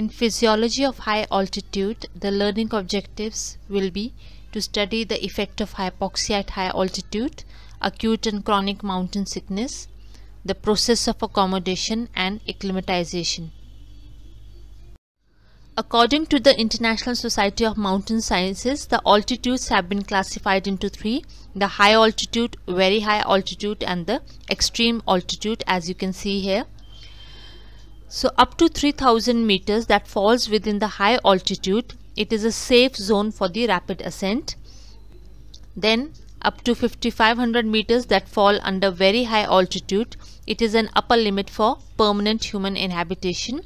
In physiology of high altitude, the learning objectives will be to study the effect of hypoxia at high altitude, acute and chronic mountain sickness, the process of accommodation and acclimatization. According to the International Society of Mountain Sciences, the altitudes have been classified into three, the high altitude, very high altitude and the extreme altitude as you can see here. So up to 3000 meters that falls within the high altitude, it is a safe zone for the rapid ascent. Then up to 5500 meters that fall under very high altitude, it is an upper limit for permanent human inhabitation.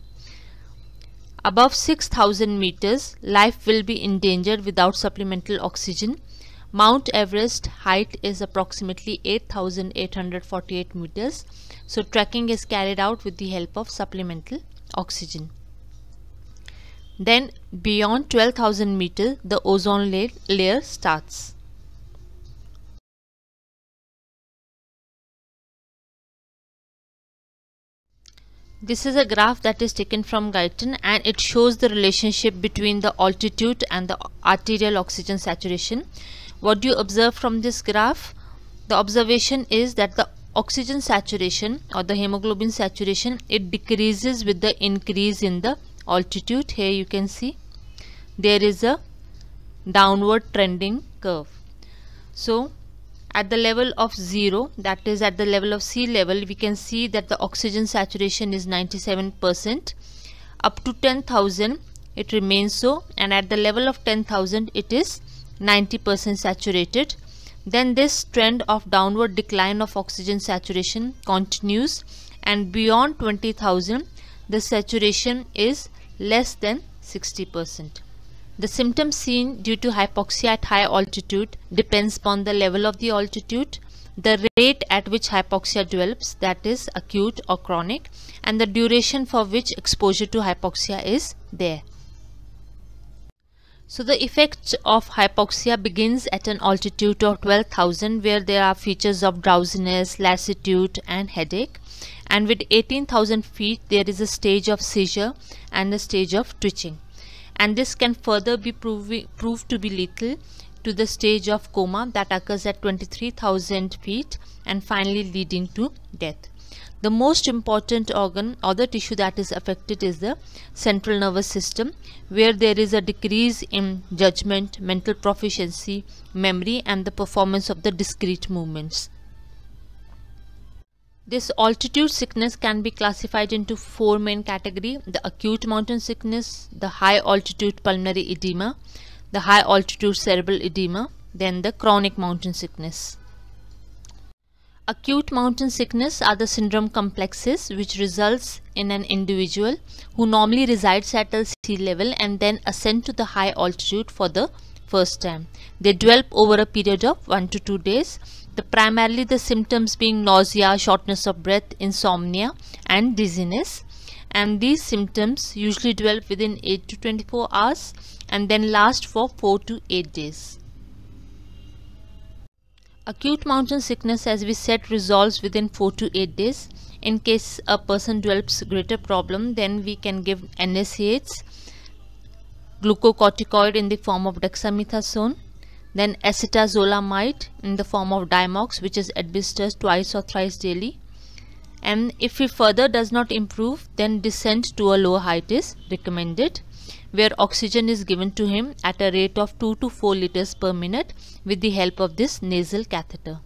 Above 6000 meters, life will be endangered without supplemental oxygen Mount Everest height is approximately 8,848 meters. So trekking is carried out with the help of supplemental oxygen. Then beyond 12,000 meters, the ozone la layer starts. This is a graph that is taken from Guyton and it shows the relationship between the altitude and the arterial oxygen saturation. What do you observe from this graph? The observation is that the oxygen saturation or the hemoglobin saturation it decreases with the increase in the altitude here you can see there is a downward trending curve so at the level of 0 that is at the level of sea level we can see that the oxygen saturation is 97% up to 10000 it remains so and at the level of 10000 it is 90% saturated then this trend of downward decline of oxygen saturation continues and beyond 20,000 the saturation is less than 60%. The symptoms seen due to hypoxia at high altitude depends upon the level of the altitude, the rate at which hypoxia develops that is acute or chronic and the duration for which exposure to hypoxia is there. So the effect of hypoxia begins at an altitude of 12,000 where there are features of drowsiness, lassitude and headache and with 18,000 feet there is a stage of seizure and a stage of twitching and this can further be proved to be lethal to the stage of coma that occurs at 23,000 feet and finally leading to death. The most important organ or the tissue that is affected is the central nervous system where there is a decrease in judgment, mental proficiency, memory and the performance of the discrete movements. This altitude sickness can be classified into four main categories: the acute mountain sickness, the high altitude pulmonary edema, the high altitude cerebral edema, then the chronic mountain sickness. Acute mountain sickness are the syndrome complexes which results in an individual who normally resides at a sea level and then ascend to the high altitude for the first time. They develop over a period of 1 to 2 days. The primarily the symptoms being nausea, shortness of breath, insomnia and dizziness and these symptoms usually develop within 8 to 24 hours and then last for 4 to 8 days. Acute mountain sickness as we said resolves within 4 to 8 days. In case a person develops greater problem then we can give NSAIDs, glucocorticoid in the form of dexamethasone, then acetazolamide in the form of Dimox which is administered twice or thrice daily and if he further does not improve then descent to a lower height is recommended where oxygen is given to him at a rate of 2 to 4 liters per minute with the help of this nasal catheter.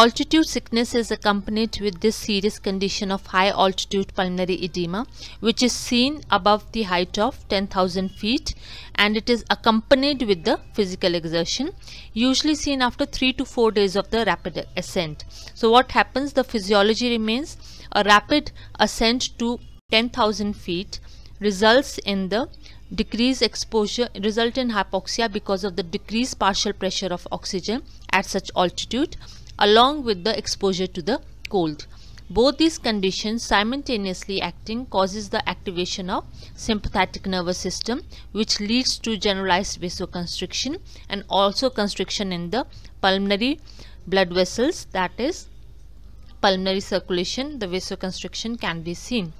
Altitude sickness is accompanied with this serious condition of high altitude pulmonary edema which is seen above the height of 10,000 feet and it is accompanied with the physical exertion usually seen after 3 to 4 days of the rapid ascent. So what happens the physiology remains a rapid ascent to 10,000 feet results in the decrease exposure result in hypoxia because of the decreased partial pressure of oxygen at such altitude along with the exposure to the cold. Both these conditions simultaneously acting causes the activation of sympathetic nervous system which leads to generalized vasoconstriction and also constriction in the pulmonary blood vessels that is pulmonary circulation the vasoconstriction can be seen.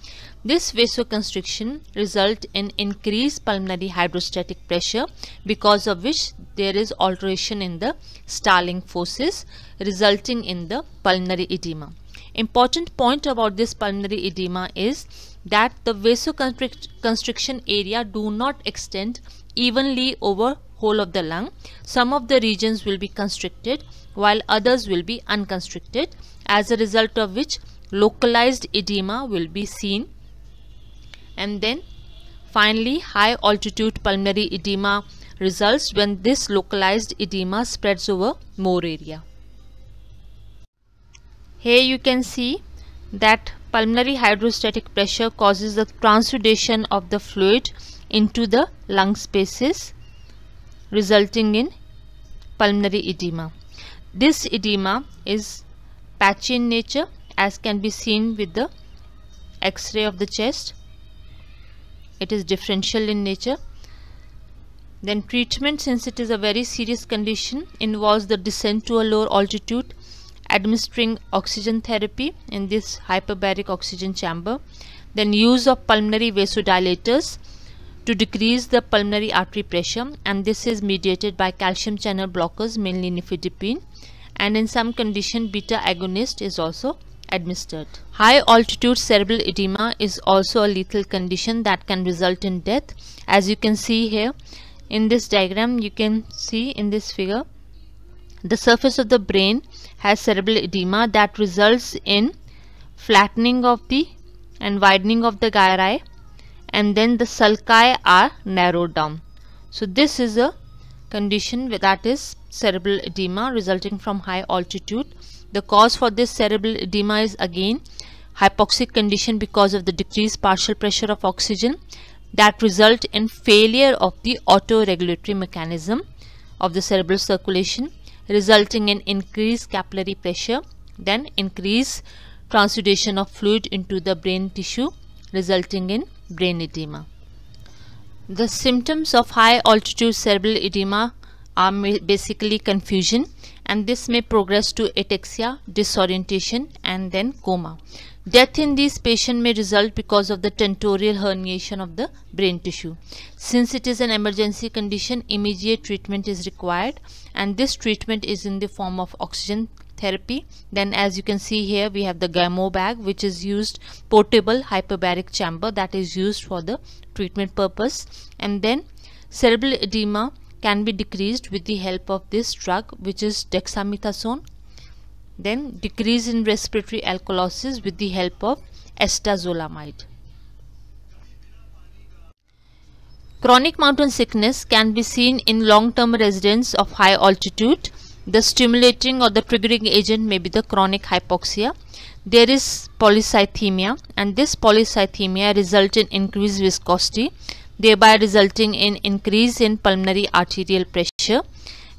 This vasoconstriction result in increased pulmonary hydrostatic pressure because of which there is alteration in the starling forces resulting in the pulmonary edema. Important point about this pulmonary edema is that the vasoconstriction area do not extend evenly over whole of the lung. Some of the regions will be constricted while others will be unconstricted as a result of which localized edema will be seen and then finally high altitude pulmonary edema results when this localized edema spreads over more area. Here you can see that pulmonary hydrostatic pressure causes the transudation of the fluid into the lung spaces resulting in pulmonary edema. This edema is patchy in nature as can be seen with the x-ray of the chest it is differential in nature then treatment since it is a very serious condition involves the descent to a lower altitude administering oxygen therapy in this hyperbaric oxygen chamber then use of pulmonary vasodilators to decrease the pulmonary artery pressure and this is mediated by calcium channel blockers mainly nifedipine and in some condition beta agonist is also administered. High altitude cerebral edema is also a lethal condition that can result in death. As you can see here in this diagram, you can see in this figure, the surface of the brain has cerebral edema that results in flattening of the and widening of the gyri and then the sulci are narrowed down. So this is a condition that is cerebral edema resulting from high altitude the cause for this cerebral edema is again hypoxic condition because of the decreased partial pressure of oxygen that result in failure of the autoregulatory mechanism of the cerebral circulation resulting in increased capillary pressure then increased transudation of fluid into the brain tissue resulting in brain edema. The symptoms of high altitude cerebral edema are basically confusion and this may progress to ataxia, disorientation and then coma. Death in these patients may result because of the tentorial herniation of the brain tissue. Since it is an emergency condition, immediate treatment is required and this treatment is in the form of oxygen therapy. Then as you can see here, we have the Gamo bag which is used portable hyperbaric chamber that is used for the treatment purpose. And then cerebral edema can be decreased with the help of this drug which is dexamethasone. Then decrease in respiratory alkalosis with the help of estazolamide. Chronic mountain sickness can be seen in long-term residents of high altitude. The stimulating or the triggering agent may be the chronic hypoxia. There is polycythemia and this polycythemia results in increased viscosity thereby resulting in increase in pulmonary arterial pressure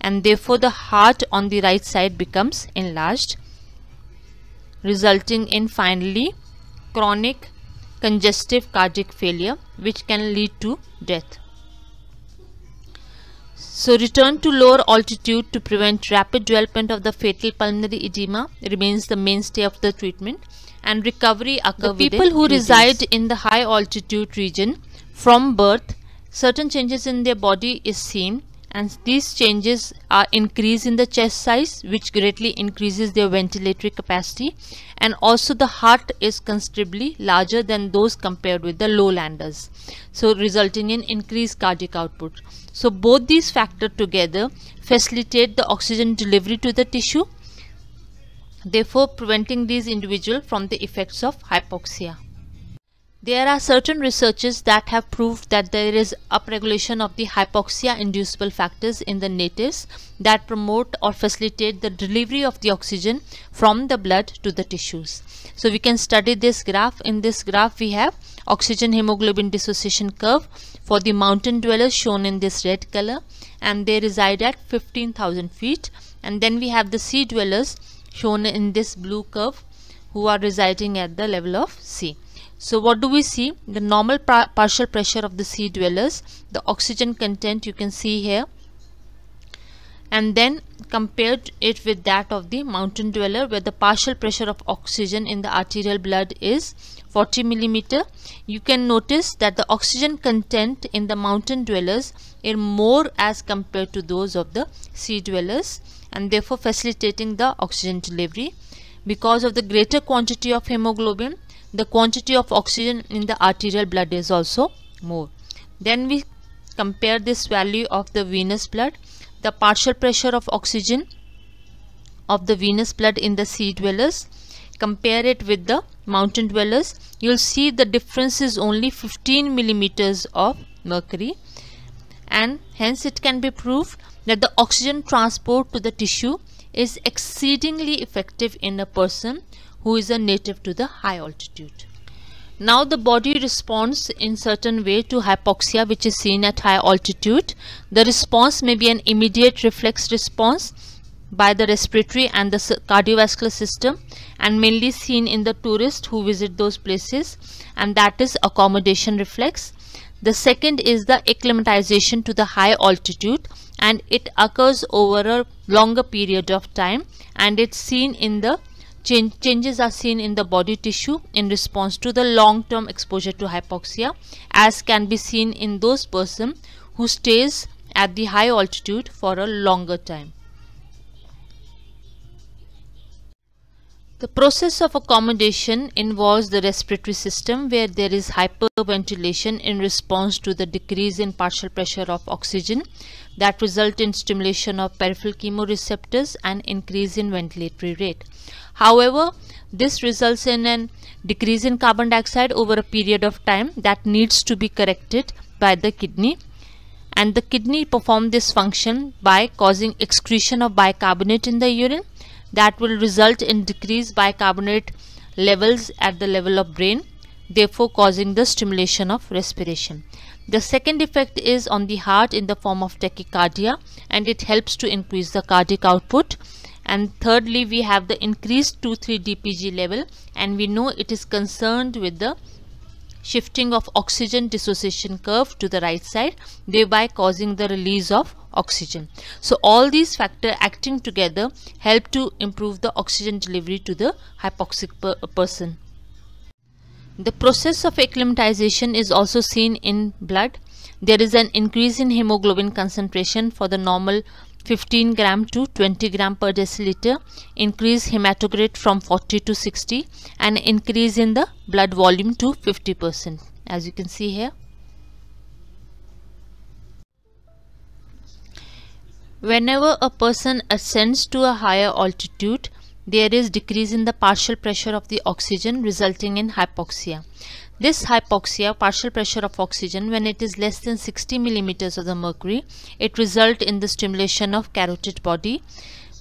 and therefore the heart on the right side becomes enlarged resulting in finally chronic congestive cardiac failure which can lead to death. So return to lower altitude to prevent rapid development of the fatal pulmonary edema remains the mainstay of the treatment and recovery occurs. The people who reside in the high altitude region from birth, certain changes in their body is seen and these changes are increase in the chest size which greatly increases their ventilatory capacity and also the heart is considerably larger than those compared with the lowlanders so resulting in increased cardiac output so both these factors together facilitate the oxygen delivery to the tissue therefore preventing these individuals from the effects of hypoxia there are certain researches that have proved that there is upregulation of the hypoxia inducible factors in the natives that promote or facilitate the delivery of the oxygen from the blood to the tissues. So we can study this graph. In this graph we have oxygen hemoglobin dissociation curve for the mountain dwellers shown in this red color and they reside at 15,000 feet and then we have the sea dwellers shown in this blue curve who are residing at the level of sea. So what do we see? The normal partial pressure of the sea dwellers, the oxygen content you can see here and then compared it with that of the mountain dweller where the partial pressure of oxygen in the arterial blood is 40 millimeter. You can notice that the oxygen content in the mountain dwellers is more as compared to those of the sea dwellers and therefore facilitating the oxygen delivery. Because of the greater quantity of hemoglobin, the quantity of oxygen in the arterial blood is also more. Then we compare this value of the venous blood, the partial pressure of oxygen of the venous blood in the sea dwellers, compare it with the mountain dwellers, you will see the difference is only 15 millimeters of mercury and hence it can be proved that the oxygen transport to the tissue is exceedingly effective in a person who is a native to the high altitude. Now the body responds in certain way to hypoxia which is seen at high altitude. The response may be an immediate reflex response by the respiratory and the cardiovascular system and mainly seen in the tourists who visit those places and that is accommodation reflex. The second is the acclimatization to the high altitude and it occurs over a longer period of time and it's seen in the changes are seen in the body tissue in response to the long-term exposure to hypoxia as can be seen in those person who stays at the high altitude for a longer time. The process of accommodation involves the respiratory system where there is hyperventilation in response to the decrease in partial pressure of oxygen that result in stimulation of peripheral chemoreceptors and increase in ventilatory rate. However, this results in a decrease in carbon dioxide over a period of time that needs to be corrected by the kidney and the kidney perform this function by causing excretion of bicarbonate in the urine that will result in decreased bicarbonate levels at the level of brain therefore causing the stimulation of respiration. The second effect is on the heart in the form of tachycardia and it helps to increase the cardiac output. And thirdly, we have the increased 2,3-DPG level and we know it is concerned with the shifting of oxygen dissociation curve to the right side, thereby causing the release of oxygen. So all these factors acting together help to improve the oxygen delivery to the hypoxic per uh, person. The process of acclimatization is also seen in blood. There is an increase in hemoglobin concentration for the normal 15 gram to 20 gram per deciliter, increase hematocrit from 40 to 60 and increase in the blood volume to 50 percent as you can see here. Whenever a person ascends to a higher altitude, there is decrease in the partial pressure of the oxygen resulting in hypoxia. This hypoxia, partial pressure of oxygen, when it is less than 60 millimeters of the mercury, it result in the stimulation of carotid body,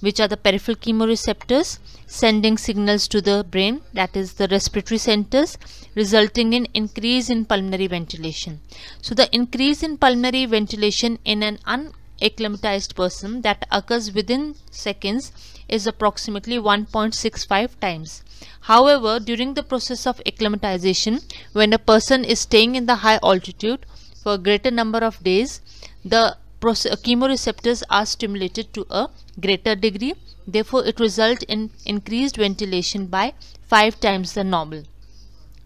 which are the peripheral chemoreceptors, sending signals to the brain, that is the respiratory centers, resulting in increase in pulmonary ventilation. So the increase in pulmonary ventilation in an un acclimatized person that occurs within seconds is approximately 1.65 times. However, during the process of acclimatization, when a person is staying in the high altitude for a greater number of days, the chemoreceptors are stimulated to a greater degree. Therefore, it results in increased ventilation by 5 times the normal.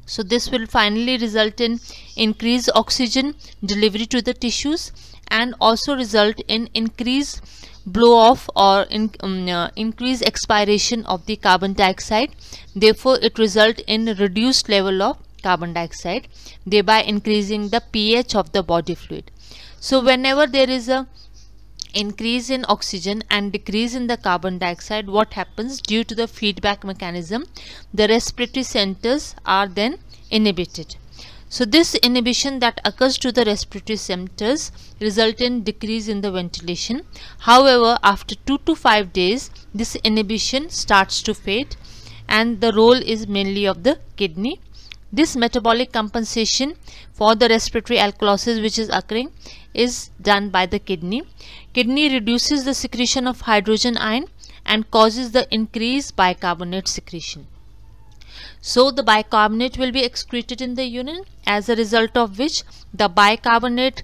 So this will finally result in increased oxygen delivery to the tissues and also result in increased blow off or in, um, uh, increased expiration of the carbon dioxide therefore it result in reduced level of carbon dioxide thereby increasing the pH of the body fluid so whenever there is a increase in oxygen and decrease in the carbon dioxide what happens due to the feedback mechanism the respiratory centers are then inhibited so this inhibition that occurs to the respiratory centers result in decrease in the ventilation. However, after 2 to 5 days, this inhibition starts to fade and the role is mainly of the kidney. This metabolic compensation for the respiratory alkalosis which is occurring is done by the kidney. Kidney reduces the secretion of hydrogen ion and causes the increased bicarbonate secretion. So the bicarbonate will be excreted in the urine as a result of which the bicarbonate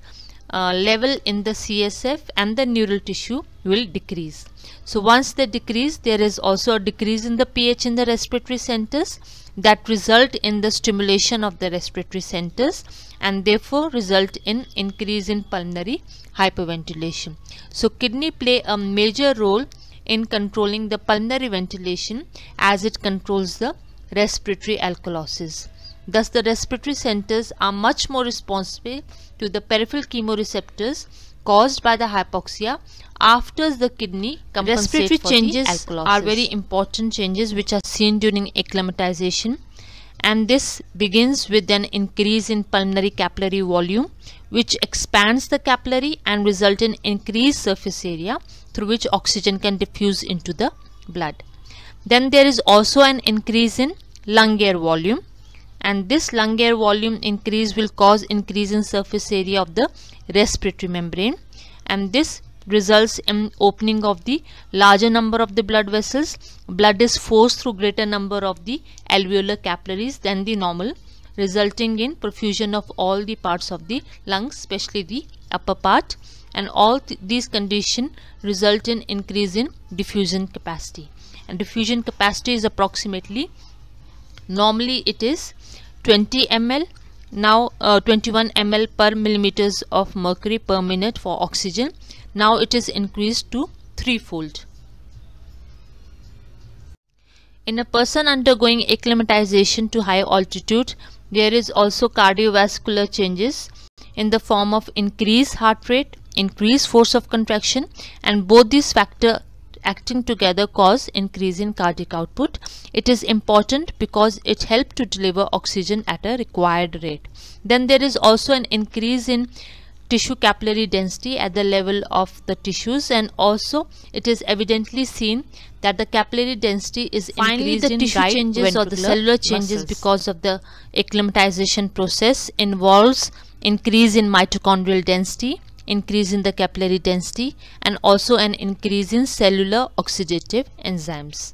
uh, level in the CSF and the neural tissue will decrease. So once they decrease there is also a decrease in the pH in the respiratory centers that result in the stimulation of the respiratory centers and therefore result in increase in pulmonary hyperventilation. So kidney play a major role in controlling the pulmonary ventilation as it controls the respiratory alkalosis. Thus, the respiratory centers are much more responsive to the peripheral chemoreceptors caused by the hypoxia after the kidney compensates Respiratory for changes the are very important changes which are seen during acclimatization and this begins with an increase in pulmonary capillary volume which expands the capillary and result in increased surface area through which oxygen can diffuse into the blood. Then there is also an increase in lung air volume and this lung air volume increase will cause increase in surface area of the respiratory membrane and this results in opening of the larger number of the blood vessels. Blood is forced through greater number of the alveolar capillaries than the normal resulting in perfusion of all the parts of the lungs especially the upper part and all th these conditions result in increase in diffusion capacity and diffusion capacity is approximately normally it is 20 ml now uh, 21 ml per millimeters of mercury per minute for oxygen now it is increased to threefold in a person undergoing acclimatization to high altitude there is also cardiovascular changes in the form of increased heart rate increased force of contraction and both these factor acting together cause increase in cardiac output. It is important because it helps to deliver oxygen at a required rate. Then there is also an increase in tissue capillary density at the level of the tissues and also it is evidently seen that the capillary density is finally the tissue right changes or the cellular changes muscles. because of the acclimatization process involves increase in mitochondrial density increase in the capillary density and also an increase in cellular oxidative enzymes.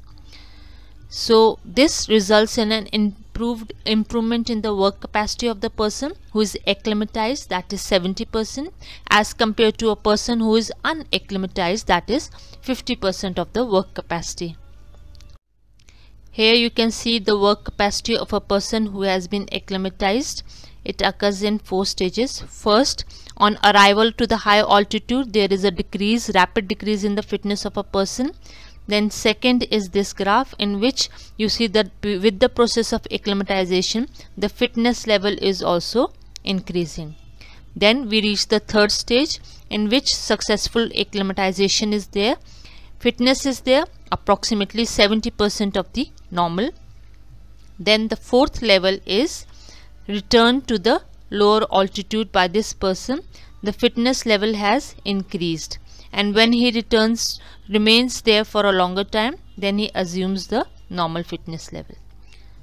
So this results in an improved improvement in the work capacity of the person who is acclimatized that is 70% as compared to a person who is unacclimatized that is 50% of the work capacity. Here you can see the work capacity of a person who has been acclimatized. It occurs in four stages. First, on arrival to the high altitude there is a decrease rapid decrease in the fitness of a person then second is this graph in which you see that with the process of acclimatization the fitness level is also increasing then we reach the third stage in which successful acclimatization is there fitness is there approximately 70% of the normal then the fourth level is return to the lower altitude by this person, the fitness level has increased. And when he returns, remains there for a longer time, then he assumes the normal fitness level.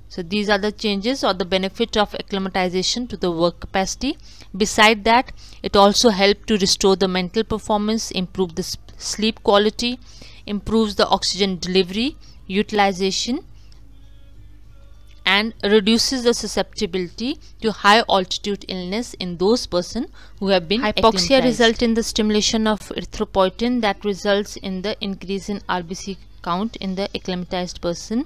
So these are the changes or the benefit of acclimatization to the work capacity. Beside that, it also helps to restore the mental performance, improve the sleep quality, improves the oxygen delivery, utilization and reduces the susceptibility to high altitude illness in those person who have been hypoxia result in the stimulation of erythropoietin that results in the increase in RBC count in the acclimatized person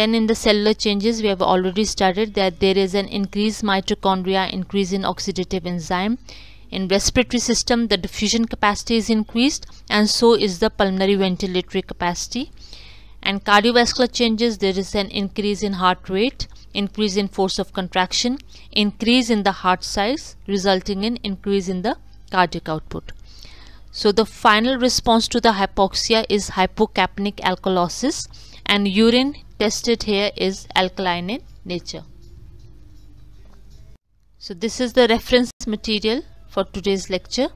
then in the cellular changes we have already studied that there is an increased mitochondria increase in oxidative enzyme in respiratory system the diffusion capacity is increased and so is the pulmonary ventilatory capacity and cardiovascular changes there is an increase in heart rate increase in force of contraction increase in the heart size resulting in increase in the cardiac output so the final response to the hypoxia is hypocapnic alkalosis and urine tested here is alkaline in nature so this is the reference material for today's lecture